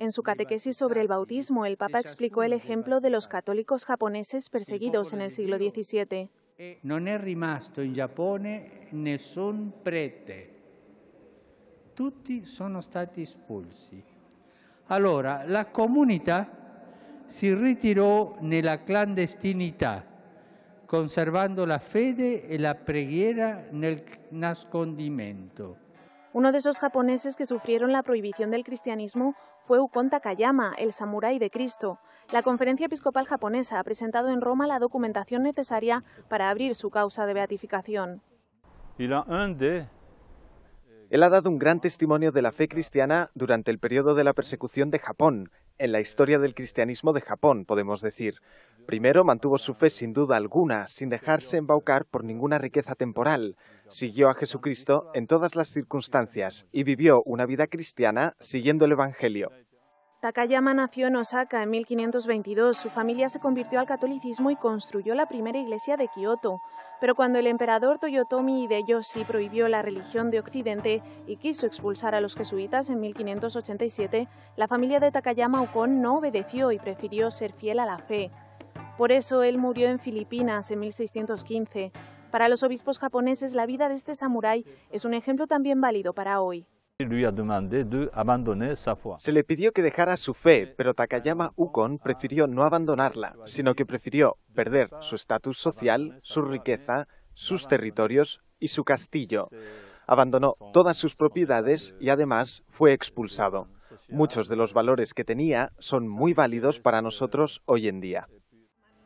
En su catequesis sobre el bautismo, el Papa explicó el ejemplo de los católicos japoneses perseguidos en el siglo XVII. Eh, no es rimasto in Giappone nessun prete, tutti sono stati espulsi. Allora la comunità si ritirò nella clandestinità, conservando la fede e la preghiera nel nascondimento. Uno de esos japoneses que sufrieron la prohibición del cristianismo fue Ukon Takayama, el samurái de Cristo. La Conferencia Episcopal Japonesa ha presentado en Roma la documentación necesaria para abrir su causa de beatificación. Él ha dado un gran testimonio de la fe cristiana durante el periodo de la persecución de Japón, en la historia del cristianismo de Japón, podemos decir. Primero mantuvo su fe sin duda alguna, sin dejarse embaucar por ninguna riqueza temporal. Siguió a Jesucristo en todas las circunstancias y vivió una vida cristiana siguiendo el Evangelio. Takayama nació en Osaka en 1522. Su familia se convirtió al catolicismo y construyó la primera iglesia de Kioto. Pero cuando el emperador Toyotomi Hideyoshi prohibió la religión de Occidente y quiso expulsar a los jesuitas en 1587, la familia de Takayama Ukon no obedeció y prefirió ser fiel a la fe. Por eso él murió en Filipinas en 1615. Para los obispos japoneses, la vida de este samurái es un ejemplo también válido para hoy. Se le pidió que dejara su fe, pero Takayama Ukon prefirió no abandonarla, sino que prefirió perder su estatus social, su riqueza, sus territorios y su castillo. Abandonó todas sus propiedades y además fue expulsado. Muchos de los valores que tenía son muy válidos para nosotros hoy en día.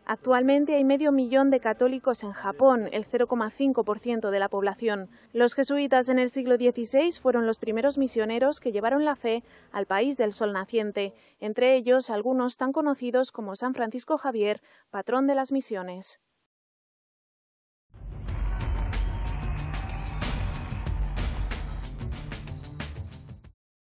Actualmente hay medio millón de católicos en Japón, el 0,5% de la población. Los jesuitas en el siglo XVI fueron los primeros misioneros que llevaron la fe al país del sol naciente, entre ellos algunos tan conocidos como San Francisco Javier, patrón de las misiones.